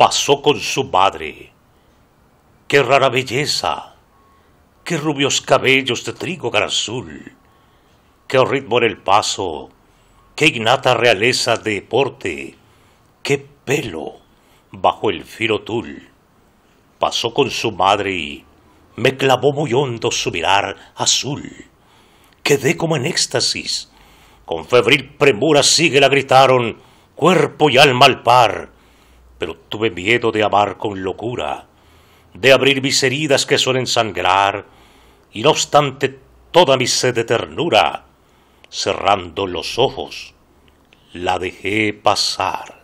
pasó con su madre. ¡Qué rara belleza! ¡Qué rubios cabellos de trigo gran azul! ¡Qué ritmo en el paso! ¡Qué innata realeza de porte, ¡Qué pelo bajo el filo tul! Pasó con su madre y me clavó muy hondo su mirar azul. Quedé como en éxtasis. Con febril premura sigue la gritaron, cuerpo y alma al par pero tuve miedo de amar con locura, de abrir mis heridas que suelen sangrar, y no obstante toda mi sed de ternura, cerrando los ojos, la dejé pasar.